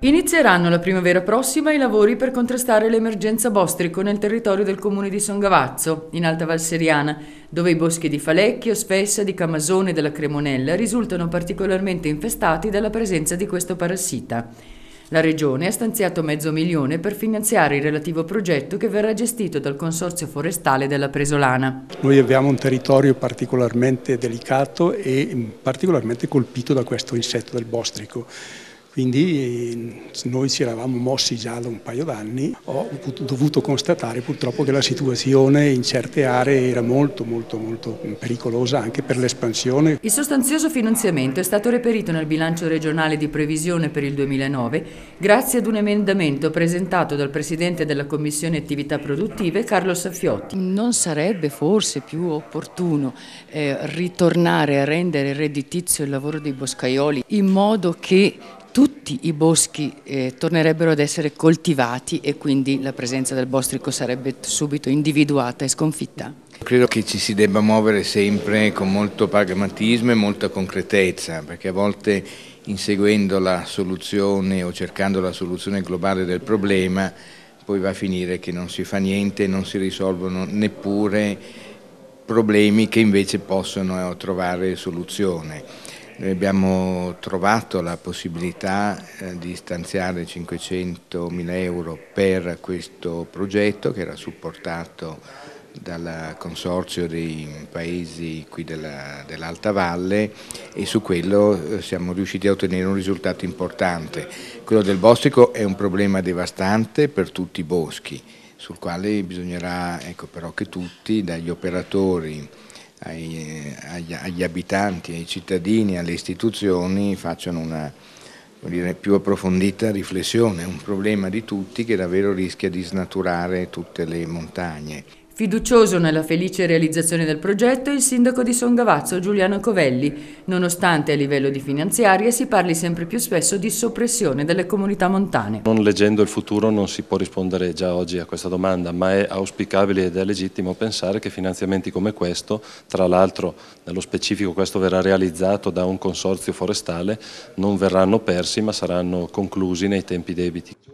Inizieranno la primavera prossima i lavori per contrastare l'emergenza bostrico nel territorio del comune di Songavazzo, in Alta Valseriana, dove i boschi di Falecchio, Spessa, di Camasone e della Cremonella risultano particolarmente infestati dalla presenza di questo parassita. La Regione ha stanziato mezzo milione per finanziare il relativo progetto che verrà gestito dal Consorzio Forestale della Presolana. Noi abbiamo un territorio particolarmente delicato e particolarmente colpito da questo insetto del bostrico. Quindi mm, noi ci eravamo mossi già da un paio d'anni, ho dovuto constatare purtroppo che la situazione in certe aree era molto molto molto mm, pericolosa anche per l'espansione. Il sostanzioso finanziamento è stato reperito nel bilancio regionale di previsione per il 2009 grazie ad un emendamento presentato dal Presidente della Commissione Attività Produttive Carlo Saffiotti. Non sarebbe forse più opportuno eh, ritornare a rendere redditizio il lavoro dei boscaioli in modo che tutti i boschi eh, tornerebbero ad essere coltivati e quindi la presenza del bostrico sarebbe subito individuata e sconfitta? Credo che ci si debba muovere sempre con molto pragmatismo e molta concretezza, perché a volte inseguendo la soluzione o cercando la soluzione globale del problema poi va a finire che non si fa niente e non si risolvono neppure problemi che invece possono trovare soluzione. Noi abbiamo trovato la possibilità eh, di stanziare 500 mila euro per questo progetto che era supportato dal consorzio dei paesi qui dell'Alta dell Valle e su quello eh, siamo riusciti a ottenere un risultato importante. Quello del bostico è un problema devastante per tutti i boschi, sul quale bisognerà ecco, però che tutti, dagli operatori ai, agli, agli, abitanti, ai cittadini, alle istituzioni facciano una dire, più approfondita riflessione, un problema di tutti che davvero rischia di snaturare tutte le montagne. Fiducioso nella felice realizzazione del progetto il sindaco di Songavazzo Giuliano Covelli, nonostante a livello di finanziarie si parli sempre più spesso di soppressione delle comunità montane. Non leggendo il futuro non si può rispondere già oggi a questa domanda, ma è auspicabile ed è legittimo pensare che finanziamenti come questo, tra l'altro nello specifico questo verrà realizzato da un consorzio forestale, non verranno persi ma saranno conclusi nei tempi debiti.